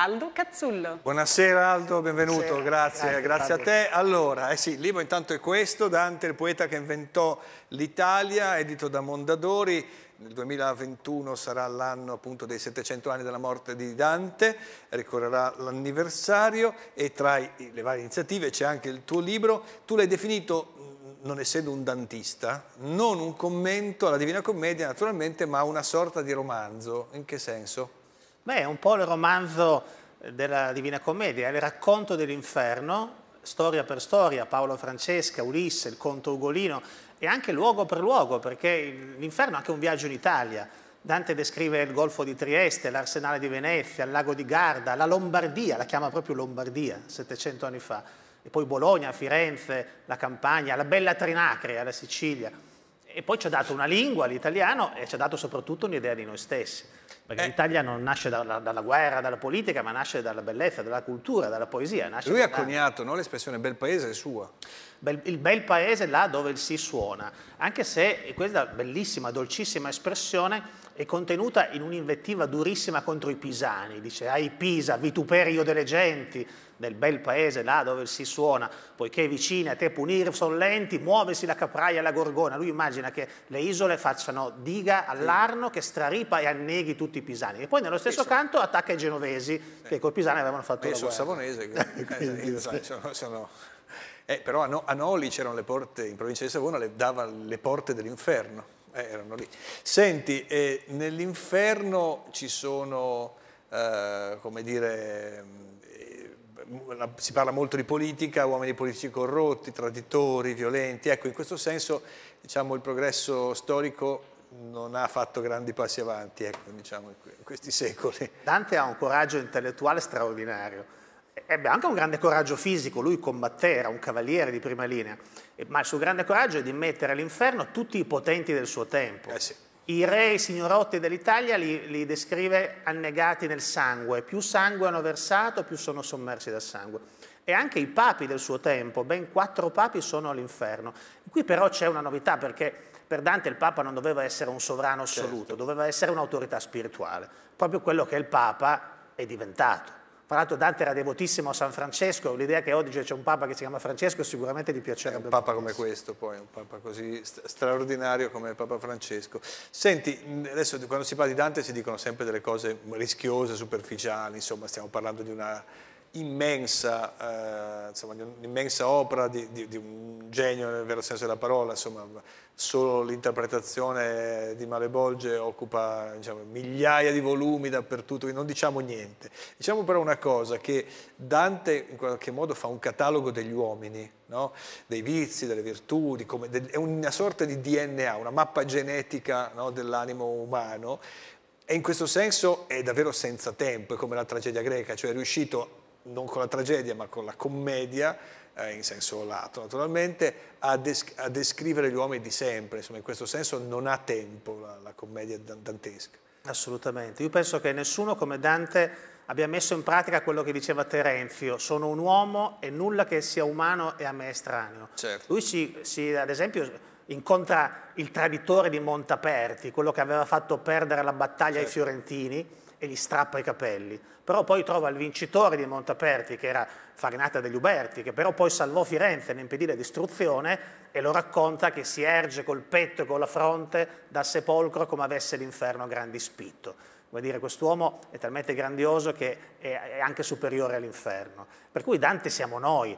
Aldo Cazzullo. Buonasera Aldo, benvenuto, Buonasera. grazie, grazie, grazie a te. Allora, eh sì, il libro intanto è questo, Dante, il poeta che inventò l'Italia, edito da Mondadori, nel 2021 sarà l'anno appunto dei 700 anni della morte di Dante, ricorrerà l'anniversario e tra le varie iniziative c'è anche il tuo libro. Tu l'hai definito, mm, non essendo un dantista, non un commento alla Divina Commedia naturalmente, ma una sorta di romanzo. In che senso? Beh, è un po' il romanzo eh, della Divina Commedia, è il racconto dell'inferno, storia per storia, Paolo Francesca, Ulisse, il conto Ugolino, e anche luogo per luogo, perché l'inferno è anche un viaggio in Italia. Dante descrive il Golfo di Trieste, l'Arsenale di Venezia, il Lago di Garda, la Lombardia, la chiama proprio Lombardia, 700 anni fa, e poi Bologna, Firenze, la Campania, la bella Trinacria, la Sicilia e poi ci ha dato una lingua, l'italiano, e ci ha dato soprattutto un'idea di noi stessi. Perché eh. l'Italia non nasce dalla, dalla, guerra, dalla politica, ma nasce dalla bellezza, dalla cultura, dalla poesia. Lui ha coniato no? l'espressione bel paese è sua. Bel, il bel paese là dove il si suona. Anche se questa bellissima, dolcissima espressione è contenuta in un'invettiva durissima contro i pisani, dice ai Pisa, vituperio delle genti, nel bel paese là dove si suona, poiché vicini a te punir son lenti, muovesi la capraia e la gorgona. Lui immagina che le isole facciano diga all'Arno che straripa e anneghi tutti i pisani. E poi nello stesso sì, canto attacca i genovesi che col pisani avevano fatto io la guerra. Savonese, eh, quindi, quindi, eh, sai, sono, sono... Eh, però a, no, a Noli c'erano le porte, in provincia di Savona le dava le porte dell'inferno eh, erano lì. Senti, eh, nell'inferno ci sono, eh, come dire, mm, eh, si parla molto di politica, uomini politici corrotti, traditori, violenti, ecco in questo senso diciamo, il progresso storico non ha fatto grandi passi avanti ecco, diciamo, in questi secoli. Dante ha un coraggio intellettuale straordinario, ebbe anche un grande coraggio fisico, lui combatté, era un cavaliere di prima linea, ma il suo grande coraggio è di mettere all'inferno tutti i potenti del suo tempo. Eh sì. I re e i signorotti dell'Italia li, li, descrive annegati nel sangue, più sangue hanno versato, più sono sommersi dal sangue. E anche i papi del suo tempo, ben quattro papi sono all'inferno. Qui però c'è una novità perché per Dante il Papa non doveva essere un sovrano assoluto, certo. doveva essere un'autorità spirituale, proprio quello che il Papa è diventato. Tra l'altro Dante era devotissimo a San Francesco, l'idea che oggi c'è un Papa che si chiama Francesco sicuramente gli piacerebbe. È un Papa come questo poi, un Papa così straordinario come Papa Francesco. Senti, adesso quando si parla di Dante si dicono sempre delle cose rischiose, superficiali, insomma stiamo parlando di una immensa, eh, insomma, un'immensa opera di, di, di, un genio nel vero senso della parola, insomma, solo l'interpretazione di Malebolge occupa diciamo, migliaia di volumi dappertutto, non diciamo niente. Diciamo però una cosa, che Dante in qualche modo fa un catalogo degli uomini, no? dei vizi, delle virtù, come, de, è una sorta di DNA, una mappa genetica no? dell'animo umano, e in questo senso è davvero senza tempo, è come la tragedia greca, cioè è riuscito non con la tragedia ma con la commedia, eh, in senso lato naturalmente, a, desc a, descrivere gli uomini di sempre, insomma in questo senso non ha tempo la, la commedia dantesca. Assolutamente, io penso che nessuno come Dante abbia messo in pratica quello che diceva Terenzio, sono un uomo e nulla che sia umano è a me estraneo. Certo. Lui si, si, ad esempio incontra il traditore di Montaperti, quello che aveva fatto perdere la battaglia certo. ai fiorentini, e gli strappa i capelli, però poi trova il vincitore di Montaperti, che era Farinata degli Uberti, che però poi salvò Firenze ne impedì la distruzione e lo racconta che si erge col petto e con la fronte dal sepolcro come avesse l'inferno grandi spitto. Vuol dire, quest'uomo è talmente grandioso che è anche superiore all'inferno. Per cui Dante siamo noi,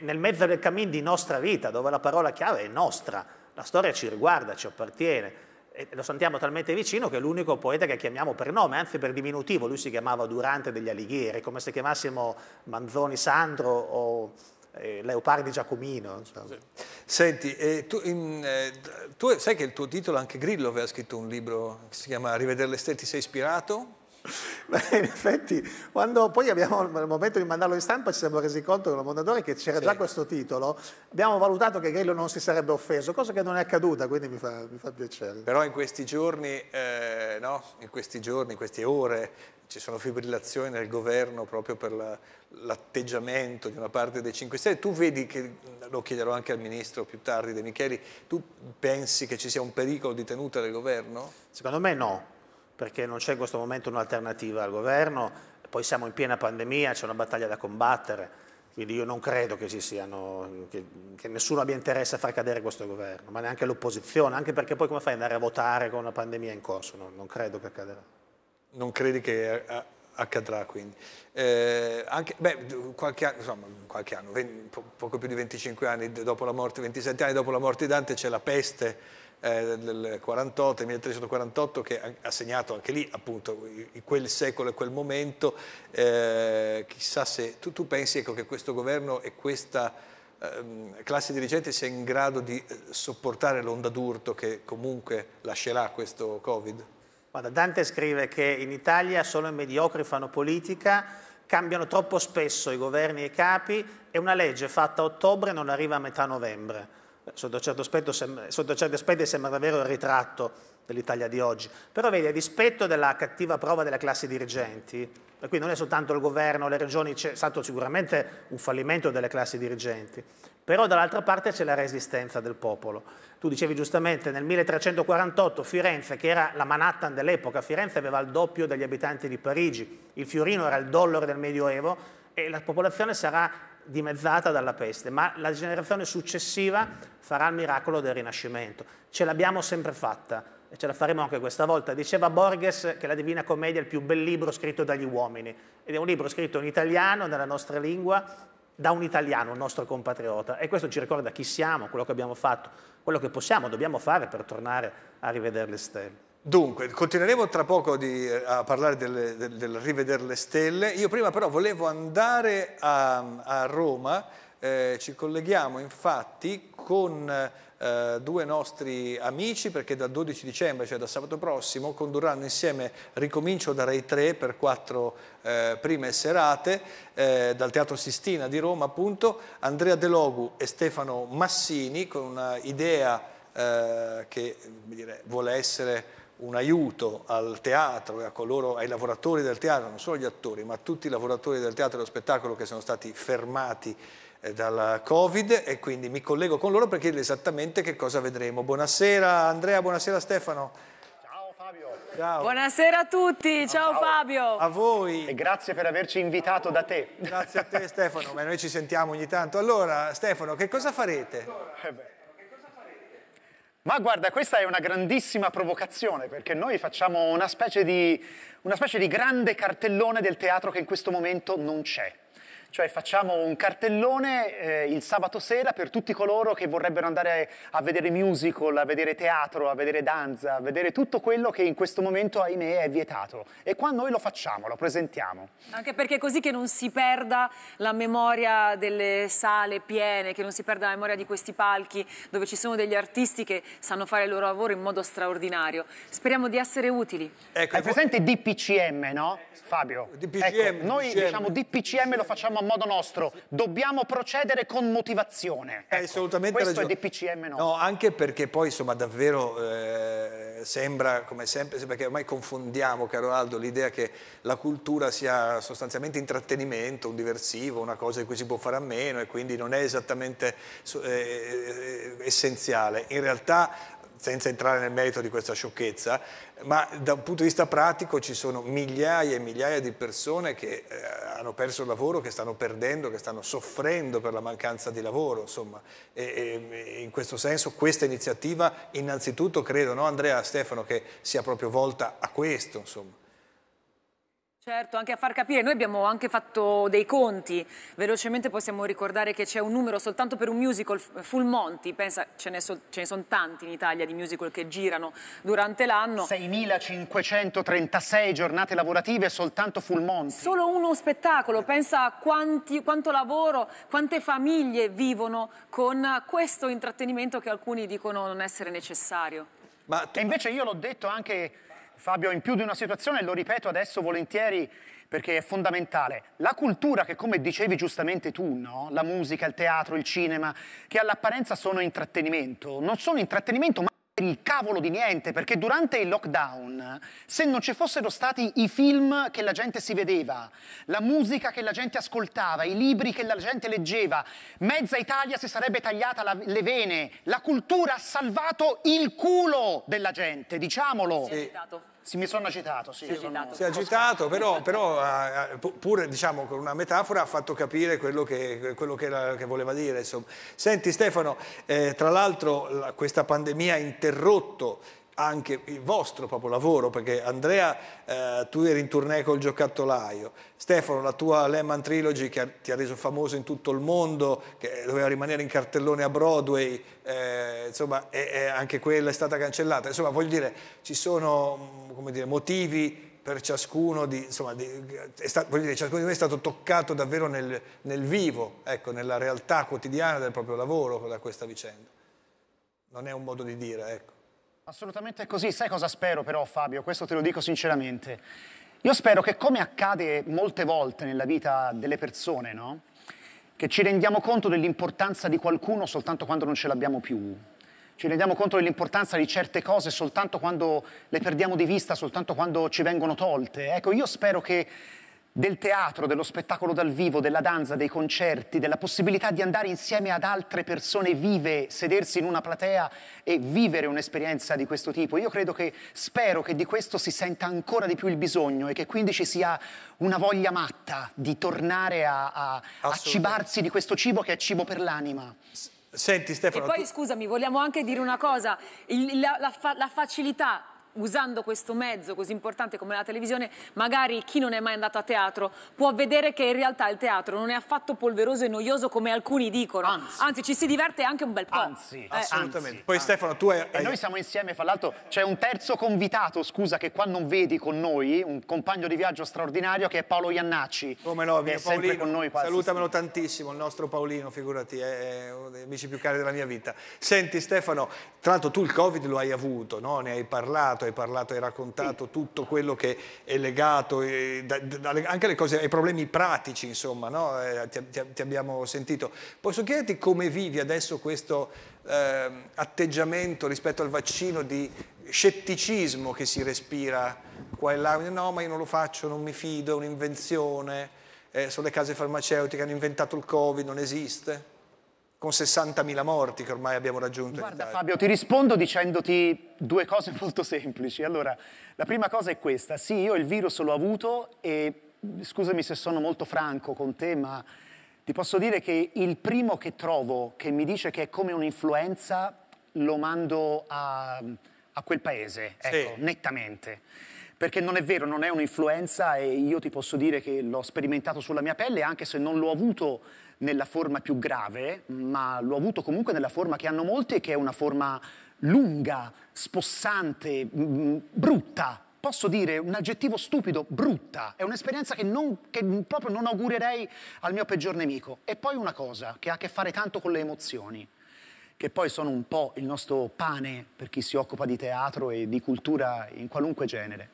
nel mezzo del cammin di nostra vita, dove la parola chiave è nostra, la storia ci riguarda, ci appartiene lo sentiamo talmente vicino che è l'unico poeta che chiamiamo per nome, anzi per diminutivo, lui si chiamava Durante degli Alighieri, come se chiamassimo Manzoni Sandro o eh, Leopardi Giacomino. Cioè. Senti, eh, tu, in, eh, tu, sai che il tuo titolo, anche Grillo aveva scritto un libro che si chiama Rivedere le stelle, ti sei ispirato? in effetti, quando poi abbiamo al momento di mandarlo in stampa ci siamo resi conto con la Mondadori che c'era sì. già questo titolo, abbiamo valutato che Grillo non si sarebbe offeso, cosa che non è accaduta, quindi mi fa, mi fa piacere. Però in questi giorni, eh, no, in questi giorni, in queste ore, ci sono fibrillazioni nel governo proprio per l'atteggiamento di una parte dei 5 Stelle. Tu vedi che, lo chiederò anche al Ministro più tardi De Micheli, tu pensi che ci sia un pericolo di tenuta del governo? Secondo me no, perché non c'è in questo momento un'alternativa al governo, poi siamo in piena pandemia, c'è una battaglia da combattere, quindi io non credo che, siano, che, che, nessuno abbia interesse a far cadere questo governo, ma neanche l'opposizione, anche perché poi come fai ad andare a votare con una pandemia in corso? No, non credo che accadrà. Non credi che accadrà quindi? Eh, anche, beh, qualche anno, insomma, qualche anno, poco più di 25 anni dopo la morte, 27 anni dopo la morte di Dante c'è la peste eh, del 48, 1348 che ha segnato anche lì appunto quel secolo e quel momento, eh, chissà se tu, tu pensi ecco, che questo governo e questa ehm, classe dirigente sia in grado di eh, sopportare l'onda d'urto che comunque lascerà questo Covid? Guarda, Dante scrive che in Italia solo i mediocri fanno politica, cambiano troppo spesso i governi e i capi e una legge fatta a ottobre non arriva a metà novembre. Certo sotto certi aspetti certo sembra davvero il ritratto dell'Italia di oggi. Però vedi, a dispetto della cattiva prova delle classi dirigenti, e qui non è soltanto il governo, le regioni, c'è stato sicuramente un fallimento delle classi dirigenti, però dall'altra parte c'è la resistenza del popolo. Tu dicevi giustamente, nel 1348 Firenze, che era la Manhattan dell'epoca, Firenze aveva il doppio degli abitanti di Parigi, il fiorino era il dollaro del Medioevo, e la popolazione sarà dimezzata dalla peste, ma la generazione successiva farà il miracolo del Rinascimento. Ce l'abbiamo sempre fatta e ce la faremo anche questa volta. Diceva Borges che la Divina Commedia è il più bel libro scritto dagli uomini ed è un libro scritto in italiano, nella nostra lingua, da un italiano, un nostro compatriota. E questo ci ricorda chi siamo, quello che abbiamo fatto, quello che possiamo, dobbiamo fare per tornare a rivedere le stelle. Dunque, continueremo tra poco di, eh, a parlare del, del, del, rivedere le stelle. Io prima però volevo andare a, a Roma, eh, ci colleghiamo infatti con eh, due nostri amici perché dal 12 dicembre, cioè da sabato prossimo, condurranno insieme Ricomincio da Rai 3 per quattro eh, prime serate eh, dal Teatro Sistina di Roma appunto, Andrea De Logu e Stefano Massini con un'idea eh, che eh, dire, vuole essere un aiuto al teatro e a coloro, ai lavoratori del teatro, non solo agli attori, ma a tutti i lavoratori del teatro e dello spettacolo che sono stati fermati eh, dal Covid e quindi mi collego con loro per chiedere esattamente che cosa vedremo. Buonasera Andrea, buonasera Stefano. Ciao Fabio. Buonasera a tutti, ciao, ciao, Fabio. A voi. E grazie per averci invitato da te. Grazie a te Stefano, ma noi ci sentiamo ogni tanto. Allora Stefano, che cosa farete? Eh ma guarda, questa è una grandissima provocazione perché noi facciamo una specie, di, una specie di grande cartellone del teatro che in questo momento non c'è cioè facciamo un cartellone eh, il sabato sera per tutti coloro che vorrebbero andare a vedere musical, a vedere teatro, a vedere danza, a vedere tutto quello che in questo momento, ahimè, è vietato. E qua noi lo facciamo, lo presentiamo. Anche perché così che non si perda la memoria delle sale piene, che non si perda la memoria di questi palchi dove ci sono degli artisti che sanno fare il loro lavoro in modo straordinario. Speriamo di essere utili. Ecco, Hai ecco. presente DPCM, no? Fabio? DPCM. Ecco, noi DPCM. diciamo DPCM lo facciamo a modo nostro, dobbiamo procedere con motivazione. Ecco, assolutamente questo ragione. è DPCM no. No, anche perché poi insomma davvero eh, sembra come sempre, perché ormai confondiamo, caro Aldo, l'idea che la cultura sia sostanzialmente intrattenimento, un diversivo, una cosa di cui si può fare a meno e quindi non è esattamente eh, eh essenziale. In realtà senza entrare nel merito di questa sciocchezza, ma da un punto di vista pratico ci sono migliaia e migliaia di persone che eh, hanno perso il lavoro, che stanno perdendo, che stanno soffrendo per la mancanza di lavoro, insomma. E, e in questo senso questa iniziativa innanzitutto credo, no, Andrea Stefano, che sia proprio volta a questo, insomma. Certo, anche a far capire, noi abbiamo anche fatto dei conti, velocemente possiamo ricordare che c'è un numero soltanto per un musical, Full Monty, pensa ce ne, so, ne sono tanti in Italia di musical che girano durante l'anno. 6.536 giornate lavorative soltanto Full Monty. Solo uno spettacolo, pensa a quanti, quanto lavoro, quante famiglie vivono con questo intrattenimento che alcuni dicono non essere necessario. Ma tu... invece io l'ho detto anche Fabio in più di una situazione, lo ripeto adesso volentieri perché è fondamentale. La cultura che, come dicevi giustamente tu, no? la musica, il teatro, il cinema, che all'apparenza sono intrattenimento, non sono intrattenimento ma il cavolo di niente, perché durante il lockdown, se non ci fossero stati i film che la gente si vedeva, la musica che la gente ascoltava, i libri che la gente leggeva, mezza Italia si sarebbe tagliata la, le vene, la cultura ha salvato il culo della gente, diciamolo. Sì. Sì, mi sono agitato, sì. Si è agitato, si è agitato però, però eh, eh, pure diciamo, con una metafora ha fatto capire quello che, quello che, la, che voleva dire. Insomma. Senti Stefano, eh, tra l'altro questa pandemia ha interrotto anche il vostro proprio lavoro, perché Andrea, eh, tu eri in tournée col giocattolaio, Stefano, la tua Lehman Trilogy che ha, ti ha reso famoso in tutto il mondo, che doveva rimanere in cartellone a Broadway, eh, insomma, è, e anche quella è stata cancellata. Insomma, voglio dire, ci sono come dire, motivi per ciascuno di, insomma, di, stato, dire, ciascuno di noi è stato toccato davvero nel, nel vivo, ecco, nella realtà quotidiana del proprio lavoro da questa vicenda. Non è un modo di dire, ecco. Assolutamente così. Sai cosa spero però, Fabio? Questo te lo dico sinceramente. Io spero che come accade molte volte nella vita delle persone, no? Che ci rendiamo conto dell'importanza di qualcuno soltanto quando non ce l'abbiamo più ci rendiamo conto dell'importanza di certe cose soltanto quando le perdiamo di vista, soltanto quando ci vengono tolte. Ecco, io spero che del teatro, dello spettacolo dal vivo, della danza, dei concerti, della possibilità di andare insieme ad altre persone vive, sedersi in una platea e vivere un'esperienza di questo tipo. Io credo che, spero che di questo si senta ancora di più il bisogno e che quindi ci sia una voglia matta di tornare a, a, a cibarsi di questo cibo che è cibo per l'anima. Senti Stefano... E poi tu... scusami, vogliamo anche dire una cosa, Il, la, la, la facilità usando questo mezzo così importante come la televisione, magari chi non è mai andato a teatro può vedere che in realtà il teatro non è affatto polveroso e noioso come alcuni dicono. Anzi, anzi ci si diverte anche un bel po'. Anzi, eh, assolutamente. Anzi. Poi Stefano, tu hai... E noi siamo insieme, fra l'altro c'è un terzo convitato, scusa, che qua non vedi con noi, un compagno di viaggio straordinario che è Paolo Iannacci. Come no, che è Paolino, con noi qua. Salutamelo sì. tantissimo, il nostro Paolino, figurati, è uno degli amici più cari della mia vita. Senti Stefano, tra l'altro tu il Covid lo hai avuto, no? ne hai parlato parlato, hai parlato, hai raccontato sì. tutto quello che è legato, eh, da, da, anche cose, ai problemi pratici, insomma, no? eh, ti, ti, ti, abbiamo sentito. Posso chiederti come vivi adesso questo eh, atteggiamento rispetto al vaccino di scetticismo che si respira qua e là? No, ma io non lo faccio, non mi fido, è un'invenzione, eh, sono le case farmaceutiche, hanno inventato il Covid, non esiste con 60.000 morti che ormai abbiamo raggiunto. Guarda Fabio, ti rispondo dicendoti due cose molto semplici. Allora, la prima cosa è questa. Sì, io il virus l'ho avuto e scusami se sono molto franco con te, ma ti posso dire che il primo che trovo che mi dice che è come un'influenza lo mando a, a quel paese, ecco, sì. nettamente. Perché non è vero, non è un'influenza e io ti posso dire che l'ho sperimentato sulla mia pelle, anche se non l'ho avuto nella forma più grave, ma l'ho avuto comunque nella forma che hanno molti e che è una forma lunga, spossante, brutta. Posso dire un aggettivo stupido, brutta. È un'esperienza che, non, che proprio non augurerei al mio peggior nemico. E poi una cosa che ha a che fare tanto con le emozioni che poi sono un po' il nostro pane per chi si occupa di teatro e di cultura in qualunque genere.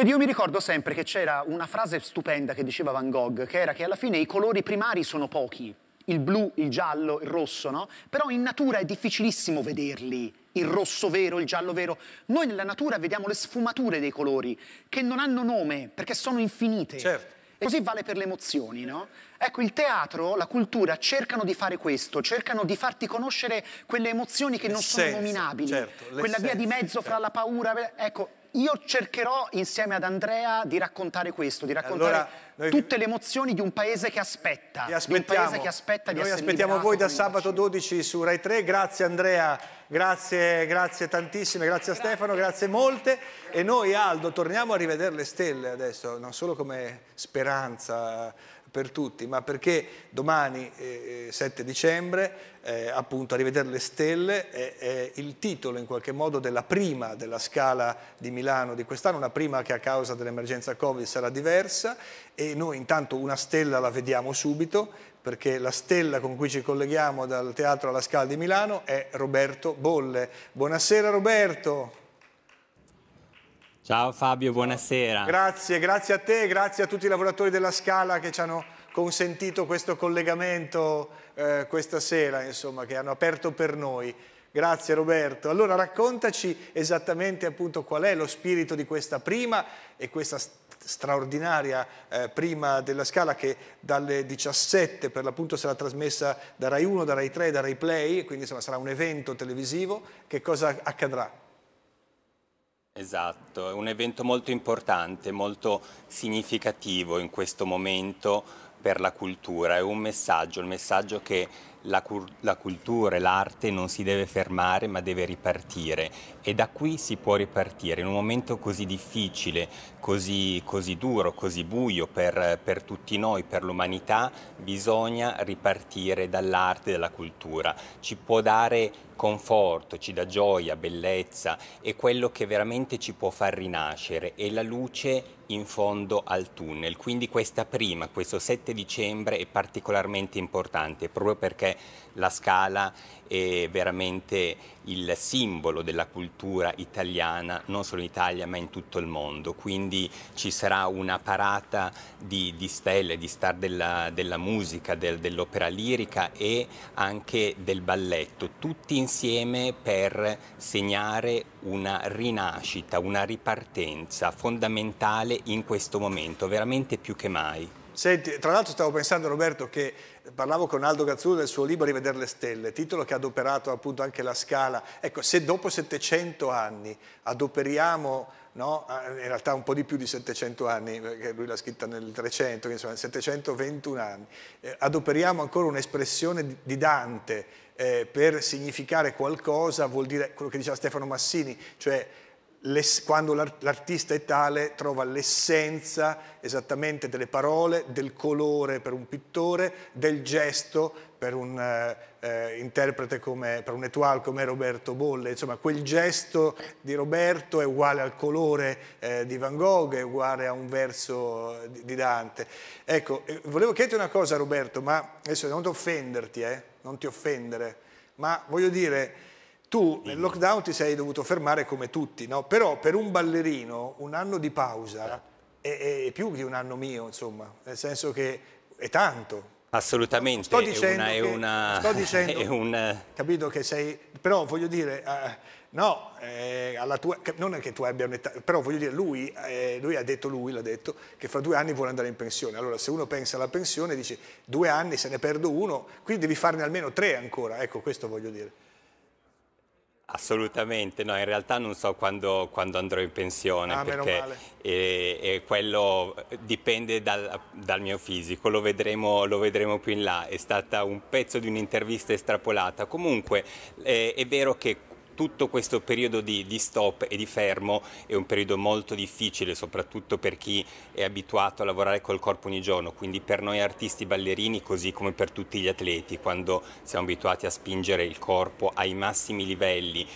Vedi, io mi ricordo sempre che c'era una frase stupenda che diceva Van Gogh, che era che alla fine i colori primari sono pochi, il blu, il giallo, il rosso, no? Però in natura è difficilissimo vederli, il rosso vero, il giallo vero. Noi nella natura vediamo le sfumature dei colori, che non hanno nome, perché sono infinite. Certo. E così vale per le emozioni, no? Ecco, il teatro, la cultura cercano di fare questo, cercano di farti conoscere quelle emozioni che non sono nominabili, certo, quella via di mezzo certo. fra la paura, ecco, io cercherò insieme ad Andrea di raccontare questo, di raccontare allora, tutte le emozioni di un paese che aspetta. Di un paese che aspetta di Noi aspettiamo voi da sabato 12 su Rai 3. Grazie Andrea, grazie, grazie tantissime, grazie, grazie a Stefano, grazie molte. E noi Aldo torniamo a rivedere le stelle adesso, non solo come speranza per tutti, ma perché domani, eh, 7 eh, dicembre, eh, appunto a rivedere le stelle, è, è, il titolo in qualche modo della prima della scala di Milano di quest'anno, una prima che a causa dell'emergenza Covid sarà diversa e noi intanto una stella la vediamo subito perché la stella con cui ci colleghiamo dal teatro alla scala di Milano è Roberto Bolle. Buonasera Roberto! Ciao Fabio, buonasera. Grazie, grazie a te, grazie a tutti i lavoratori della Scala che ci hanno consentito questo collegamento eh, questa sera, insomma, che hanno aperto per noi. Grazie Roberto. Allora raccontaci esattamente appunto qual è lo spirito di questa prima e questa straordinaria eh, prima della Scala che dalle 17 per l'appunto sarà trasmessa da Rai 1, da Rai 3, da Rai Play, quindi insomma sarà un evento televisivo. Che cosa accadrà? Esatto, è un evento molto importante, molto significativo in questo momento per la cultura, è un messaggio, il messaggio che la, la cultura e l'arte non si deve fermare ma deve ripartire e da qui si può ripartire in un momento così difficile, così, così duro, così buio per, per tutti noi, per l'umanità, bisogna ripartire dall'arte e dalla cultura, ci può dare conforto, ci dà gioia, bellezza, è quello che veramente ci può far rinascere, è la luce in fondo al tunnel. Quindi questa prima, questo 7 dicembre è particolarmente importante proprio perché la scala è veramente il simbolo della cultura italiana non solo in Italia ma in tutto il mondo. Quindi ci sarà una parata di, di stelle, di star della, della musica, del, dell'opera lirica e anche del balletto, tutti insieme per segnare una rinascita, una ripartenza fondamentale in questo momento, veramente più che mai. Senti, tra l'altro stavo pensando Roberto che parlavo con Aldo Gazzullo del suo libro Rivedere le stelle, titolo che ha adoperato appunto anche la scala. Ecco, se dopo 700 anni adoperiamo, no, in realtà un po' di più di 700 anni, perché lui l'ha scritta nel 300, insomma 721 anni, eh, adoperiamo ancora un'espressione di Dante eh, per significare qualcosa, vuol dire quello che diceva Stefano Massini, cioè quando l'artista è tale trova l'essenza esattamente delle parole, del colore per un pittore, del gesto per un eh, interprete come, per un etual come Roberto Bolle, insomma quel gesto di Roberto è uguale al colore eh, di Van Gogh, è uguale a un verso di, Dante. Ecco, eh, volevo chiederti una cosa Roberto, ma adesso non ti offenderti, eh, non ti offendere, ma voglio dire tu nel lockdown ti sei dovuto fermare come tutti, no? però per un ballerino un anno di pausa è, è più di un anno mio, insomma, nel senso che è tanto, Assolutamente, sto dicendo, è una, che, è una, dicendo, è un... capito che sei, però voglio dire, uh, no, eh, tua, non è che tu abbia un'età, però voglio dire, lui, eh, lui ha detto, lui l'ha detto, che fra due anni vuole andare in pensione, allora se uno pensa alla pensione dice due anni se ne perdo uno, quindi devi farne almeno tre ancora, ecco questo voglio dire. Assolutamente, no, in realtà non so quando, quando andrò in pensione ah, perché e, e quello eh, dipende dal, dal mio fisico, lo vedremo, lo vedremo, più in là, è stata un pezzo di un'intervista estrapolata, comunque eh, è vero che tutto questo periodo di, di, stop e di fermo è un periodo molto difficile, soprattutto per chi è abituato a lavorare col corpo ogni giorno, quindi per noi artisti ballerini, così come per tutti gli atleti, quando siamo abituati a spingere il corpo ai massimi livelli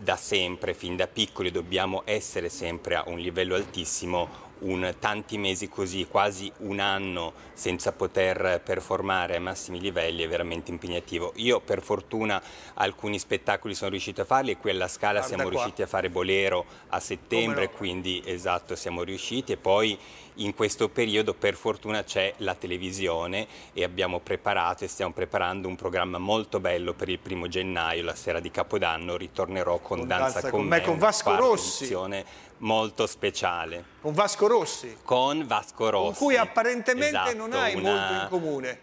da sempre, fin da piccoli, dobbiamo essere sempre a un livello altissimo, un, tanti mesi così, quasi un anno senza poter performare ai massimi livelli è veramente impegnativo. Io per fortuna alcuni spettacoli sono riuscito a farli e qui alla Scala Guarda siamo qua. riusciti a fare Bolero a settembre, no? quindi esatto siamo riusciti e poi in questo periodo per fortuna c'è la televisione e abbiamo preparato e stiamo preparando un programma molto bello per il primo gennaio, la sera di Capodanno, ritornerò con, con Danza, Danza con, me, con Vasco Rossi molto speciale. Con Vasco Rossi? Con Vasco Rossi. Con cui apparentemente esatto, non hai una... molto in comune.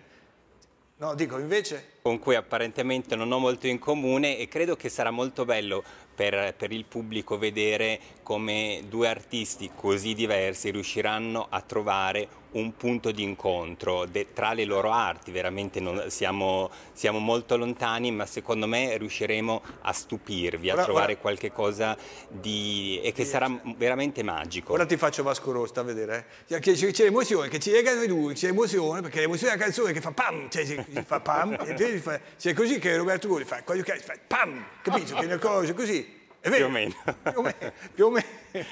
No, dico invece... Con cui apparentemente non ho molto in comune e credo che sarà molto bello per, per il pubblico vedere come due artisti così diversi riusciranno a trovare un punto di incontro de, tra le loro arti, veramente non, siamo, siamo, molto lontani, ma secondo me riusciremo a stupirvi, a ora, trovare ora... qualche cosa di, e che sarà veramente magico. Ora ti faccio Vasco Rosso, a vedere, eh. c'è, l'emozione che ci legano i due, c'è l'emozione, perché l'emozione è una canzone che fa pam, cioè si, si fa pam, e fa, cioè così che Roberto Gulli fa, fa pam, capito? Che è una cosa così. È vero, più o meno. Più o meno. Più o meno.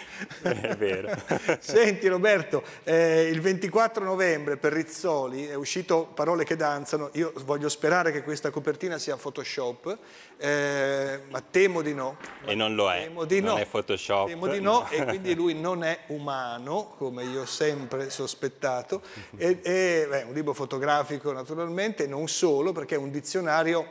È vero. Senti Roberto, eh, il 24 novembre per Rizzoli è uscito Parole che danzano, io voglio sperare che questa copertina sia Photoshop, eh, ma temo di no. E non lo è, temo di non no. è Photoshop. Temo di no, no, e quindi lui non è umano, come io ho sempre sospettato, è, e beh, un libro fotografico naturalmente, non solo, perché è un dizionario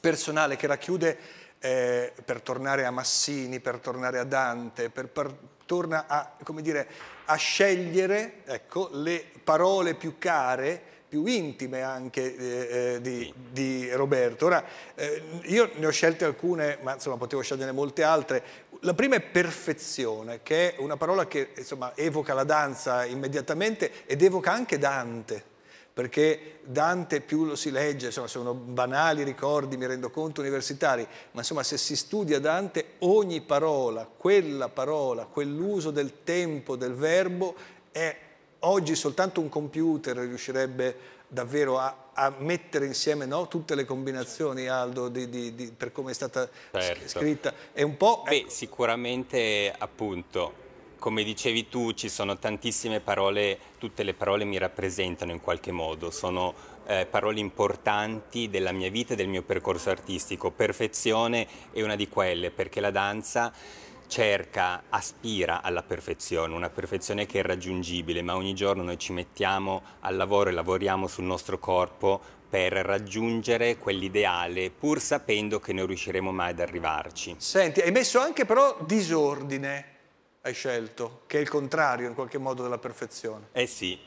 personale che racchiude eh, per tornare a Massini, per tornare a Dante, per, per, torna a, dire, a scegliere ecco, le parole più care più intime anche eh, eh di, di, Roberto. Ora, eh, io ne ho scelte alcune, ma insomma potevo scegliere molte altre. La prima è perfezione, che è una parola che insomma, evoca la danza immediatamente ed evoca anche Dante perché Dante più lo si legge, insomma sono banali ricordi, mi rendo conto, universitari, ma insomma se si studia Dante ogni parola, quella parola, quell'uso del tempo, del verbo, è oggi soltanto un computer riuscirebbe davvero a, a, mettere insieme no? tutte le combinazioni, Aldo, di, di, di, per come è stata certo. scritta. È un po'... Beh, ecco. sicuramente appunto come dicevi tu, ci sono tantissime parole, tutte le parole mi rappresentano in qualche modo, sono eh, parole importanti della mia vita e del mio percorso artistico. Perfezione è una di quelle, perché la danza cerca, aspira alla perfezione, una perfezione che è raggiungibile, ma ogni giorno noi ci mettiamo al lavoro e lavoriamo sul nostro corpo per raggiungere quell'ideale, pur sapendo che non riusciremo mai ad arrivarci. Senti, hai messo anche però disordine hai scelto, che è il contrario in qualche modo della perfezione. Eh sì,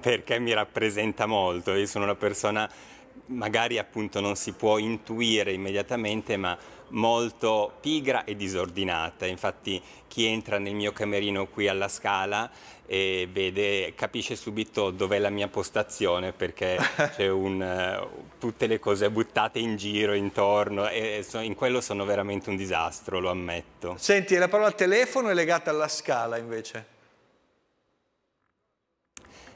perché mi rappresenta molto, io sono una persona magari appunto non si può intuire immediatamente, ma molto pigra e disordinata, infatti chi entra nel mio camerino qui alla Scala e vede, capisce subito dov'è la mia postazione perché c'è un, tutte le cose buttate in giro, intorno e in quello sono veramente un disastro, lo ammetto. Senti, la parola telefono è legata alla Scala invece?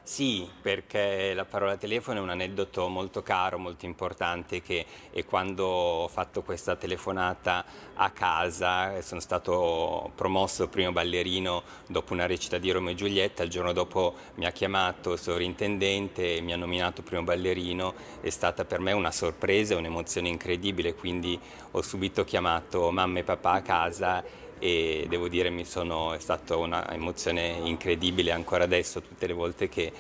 Sì, perché la parola telefono è un aneddoto molto caro, molto importante che, e quando ho fatto questa telefonata a casa sono stato promosso primo ballerino dopo una recita di Romeo e Giulietta, il giorno dopo mi ha chiamato il sovrintendente e mi ha nominato primo ballerino, è stata per me una sorpresa, un'emozione incredibile, quindi ho subito chiamato mamma e papà a casa e devo dire mi sono, è stata un'emozione incredibile ancora adesso tutte le volte che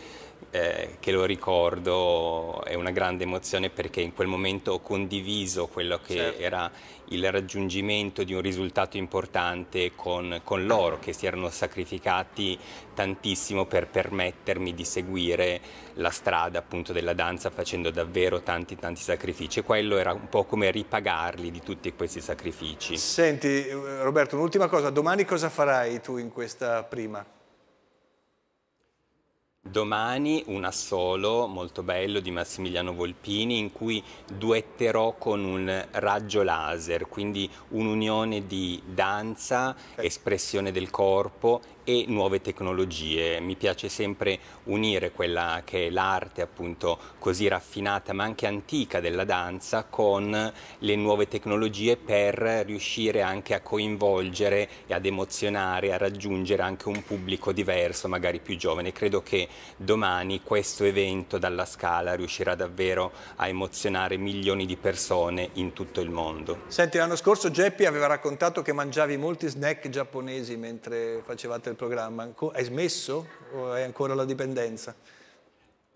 eh, che lo ricordo, è una grande emozione perché in quel momento ho condiviso quello che certo. era il raggiungimento di un risultato importante con, con, loro che si erano sacrificati tantissimo per permettermi di seguire la strada appunto della danza facendo davvero tanti tanti sacrifici e quello era un po' come ripagarli di tutti questi sacrifici. Senti Roberto un'ultima cosa, domani cosa farai tu in questa prima? Domani un assolo molto bello di Massimiliano Volpini in cui duetterò con un raggio laser, quindi un'unione di danza, espressione del corpo e nuove tecnologie. Mi piace sempre unire quella che è l'arte appunto così raffinata ma anche antica della danza con le nuove tecnologie per riuscire anche a coinvolgere e ad emozionare, a raggiungere anche un pubblico diverso, magari più giovane. Credo che domani questo evento dalla Scala riuscirà davvero a emozionare milioni di persone in tutto il mondo. Senti, l'anno scorso Geppi aveva raccontato che mangiavi molti snack giapponesi mentre facevate il programma? Hai smesso o hai ancora la dipendenza?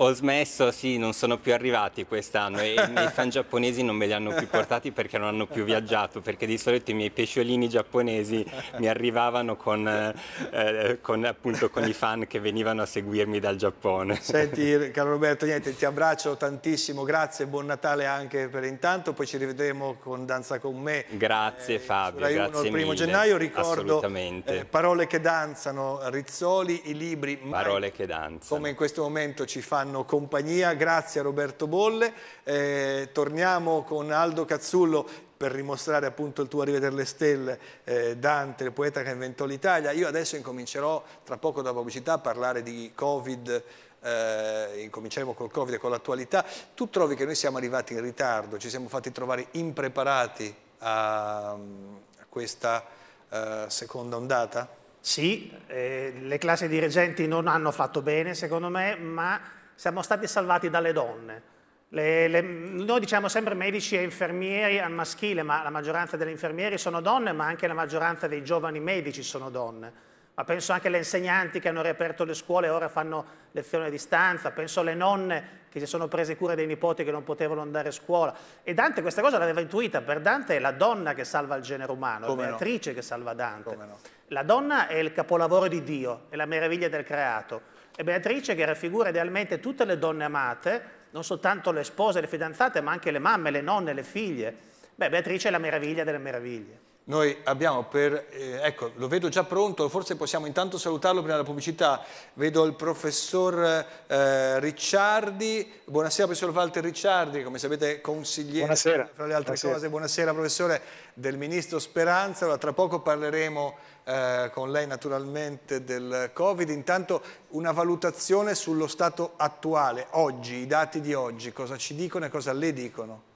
Ho smesso, sì, non sono più arrivati quest'anno e i miei fan giapponesi non me li hanno più portati perché non hanno più viaggiato, perché di solito i miei pesciolini giapponesi mi arrivavano con, eh, con, appunto, con i fan che venivano a seguirmi dal Giappone. Senti, caro Roberto, niente, ti abbraccio tantissimo, grazie, buon Natale anche per intanto, poi ci rivedremo con Danza con me. Grazie eh, Fabio, grazie il primo mille, gennaio, ricordo eh, Parole che danzano, Rizzoli, i libri, parole che danzano. come in questo momento ci fanno fanno compagnia, grazie a Roberto Bolle, eh, torniamo con Aldo Cazzullo per rimostrare appunto il tuo Arriveder delle stelle, eh, Dante, il poeta che inventò l'Italia. Io adesso incomincerò tra poco da pubblicità a parlare di Covid, eh, incominceremo col Covid e con l'attualità. Tu trovi che noi siamo arrivati in ritardo, ci siamo fatti trovare impreparati a, mm, a questa uh, seconda ondata? Sì, eh, le classi dirigenti non hanno fatto bene secondo me, ma siamo stati salvati dalle donne. Le, le, noi diciamo sempre medici e infermieri al maschile, ma la maggioranza degli infermieri sono donne, ma anche la maggioranza dei giovani medici sono donne. Ma penso anche alle insegnanti che hanno riaperto le scuole e ora fanno lezioni a distanza, penso alle nonne che si sono prese cura dei nipoti che non potevano andare a scuola. E Dante questa cosa l'aveva intuita, per Dante è la donna che salva il genere umano, Come è Beatrice no. che salva Dante. No. La donna è il capolavoro di Dio, è la meraviglia del creato. E Beatrice che raffigura idealmente tutte le donne amate, non soltanto le spose, le fidanzate, ma anche le mamme, le nonne, le figlie. Beh, Beatrice è la meraviglia delle meraviglie. Noi abbiamo per, eh, ecco, lo vedo già pronto, forse possiamo intanto salutarlo prima della pubblicità. Vedo il professor eh, Ricciardi. Buonasera, professor Walter Ricciardi, come sapete consigliere buonasera. fra le altre buonasera. cose. Buonasera, professore, del ministro Speranza. Allora, tra poco parleremo eh, con lei naturalmente del Covid. Intanto una valutazione sullo stato attuale, oggi, i dati di oggi, cosa ci dicono e cosa le dicono?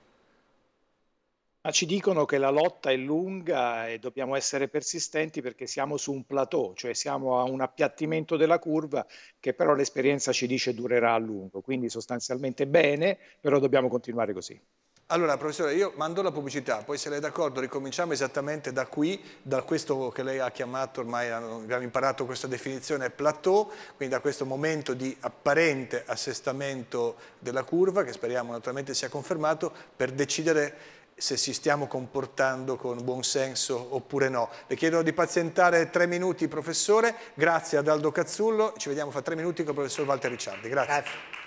Ma ci dicono che la lotta è lunga e dobbiamo essere persistenti perché siamo su un plateau, cioè siamo a un appiattimento della curva che però l'esperienza ci dice durerà a lungo. Quindi sostanzialmente bene, però dobbiamo continuare così. Allora, professore, io mando la pubblicità, poi se lei è d'accordo ricominciamo esattamente da qui, da questo che lei ha chiamato, ormai abbiamo imparato questa definizione plateau, quindi da questo momento di apparente assestamento della curva, che speriamo naturalmente sia confermato, per decidere se ci stiamo comportando con buon senso oppure no. Le chiedo di pazientare tre minuti, professore, grazie ad Aldo Cazzullo, ci vediamo fra tre minuti con il professor Walter Ricciardi. grazie. grazie.